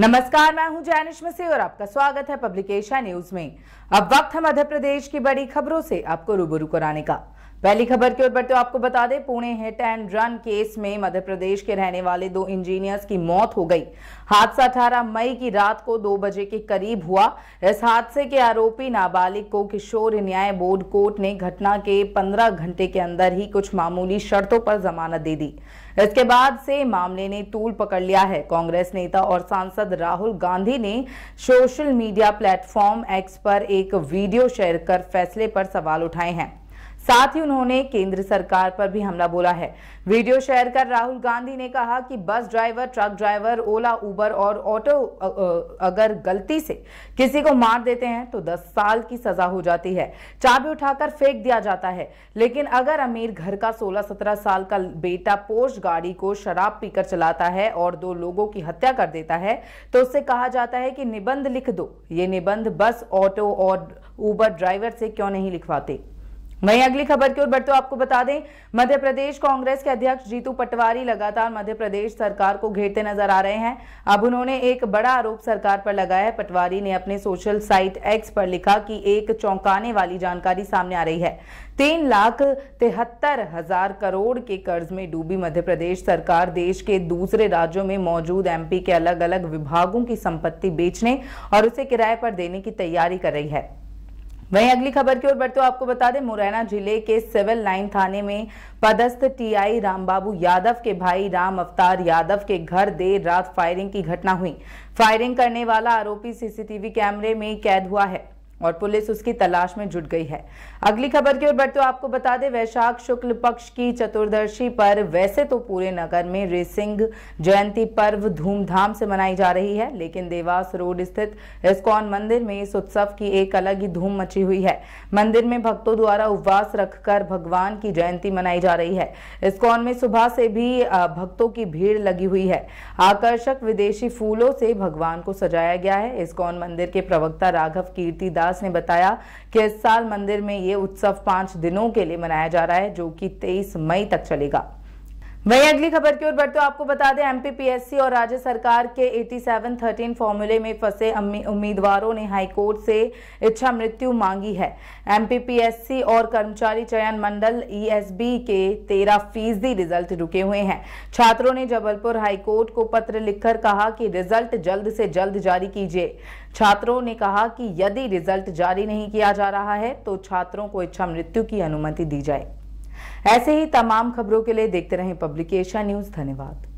नमस्कार मैं हूं जैनिश मसी और आपका स्वागत है पब्लिकेशन न्यूज में अब वक्त है मध्य प्रदेश की बड़ी खबरों से आपको रूबरू कराने का पहली खबर की ओर बढ़ते हो आपको बता दें Pune hit and run case में मध्य प्रदेश के रहने वाले दो इंजीनियर्स की मौत हो गई हादसा 18 मई की रात को दो बजे के करीब हुआ इस हादसे के आरोपी नाबालिग को किशोर न्याय बोर्ड कोर्ट ने घटना के 15 घंटे के अंदर ही कुछ मामूली शर्तों पर जमानत दे दी इसके बाद से मामले ने तूल पकड़ लिया है कांग्रेस नेता और सांसद राहुल गांधी ने सोशल मीडिया प्लेटफॉर्म एक्स पर एक वीडियो शेयर कर फैसले पर सवाल उठाए हैं साथ ही उन्होंने केंद्र सरकार पर भी हमला बोला है वीडियो शेयर कर राहुल गांधी ने कहा कि bus driver truck driver Ola Uber और ऑटो अगर गलती से किसी को मार देते हैं तो दस साल की सजा हो जाती है चाबी उठाकर फेंक दिया जाता है लेकिन अगर अमीर घर का सोलह सत्रह साल का बेटा पोर्श गाड़ी को शराब पीकर चलाता है और दो लोगों की हत्या कर देता है तो उससे कहा जाता है कि निबंध लिख दो ये निबंध बस ऑटो और ऊबर ड्राइवर से क्यों नहीं लिखवाते वहीं अगली खबर की ओर बढ़ते आपको बता दें मध्य प्रदेश कांग्रेस के अध्यक्ष जीतू पटवारी लगातार मध्य प्रदेश सरकार को घेरते नजर आ रहे हैं अब उन्होंने एक बड़ा आरोप सरकार पर लगाया है पटवारी ने अपने सोशल साइट एक्स पर लिखा कि एक चौंकाने वाली जानकारी सामने आ रही है तीन लाख तिहत्तर हजार करोड़ के कर्ज में डूबी मध्य प्रदेश सरकार देश के दूसरे राज्यों में मौजूद एमपी के अलग अलग विभागों की संपत्ति बेचने और उसे किराए पर देने की तैयारी कर रही है वहीं अगली खबर की ओर बढ़ते आपको बता दें मुरैना जिले के सिविल लाइन थाने में पदस्थ टीआई रामबाबू यादव के भाई राम अवतार यादव के घर देर रात फायरिंग की घटना हुई फायरिंग करने वाला आरोपी सीसीटीवी कैमरे में कैद हुआ है और पुलिस उसकी तलाश में जुट गई है अगली खबर की ओर बढ़ते आपको बता दें वैशाख शुक्ल पक्ष की चतुर्दशी पर वैसे तो पूरे नगर में रेसिंग जयंती पर्व धूमधाम से मनाई जा रही है लेकिन देवास रोड स्थित इस्कॉन मंदिर में इस उत्सव की एक अलग ही धूम मची हुई है मंदिर में भक्तों द्वारा उपवास रखकर भगवान की जयंती मनाई जा रही है इस्कॉन में सुबह से भी भक्तों की भीड़ लगी हुई है आकर्षक विदेशी फूलों से भगवान को सजाया गया है इस्कॉन मंदिर के प्रवक्ता राघव कीर्तिदास दास ने बताया कि इस साल मंदिर में ये उत्सव पांच दिनों के लिए मनाया जा रहा है जो कि तेईस मई तक चलेगा वहीं अगली खबर की ओर बढ़ते आपको बता दें एमपीपीएससी और राज्य सरकार के 8713 फॉर्मूले में फंसे उम्मीदवारों ने हाईकोर्ट से इच्छा मृत्यु मांगी है एमपीपीएससी और कर्मचारी चयन मंडल ईएसबी e के 13 फीसदी रिजल्ट रुके हुए हैं छात्रों ने जबलपुर हाईकोर्ट को पत्र लिखकर कहा कि रिजल्ट जल्द से जल्द जारी कीजिए छात्रों ने कहा कि यदि रिजल्ट जारी नहीं किया जा रहा है तो छात्रों को इच्छा मृत्यु की अनुमति दी जाए ऐसे ही तमाम खबरों के लिए देखते रहें पब्लिकेशन न्यूज धन्यवाद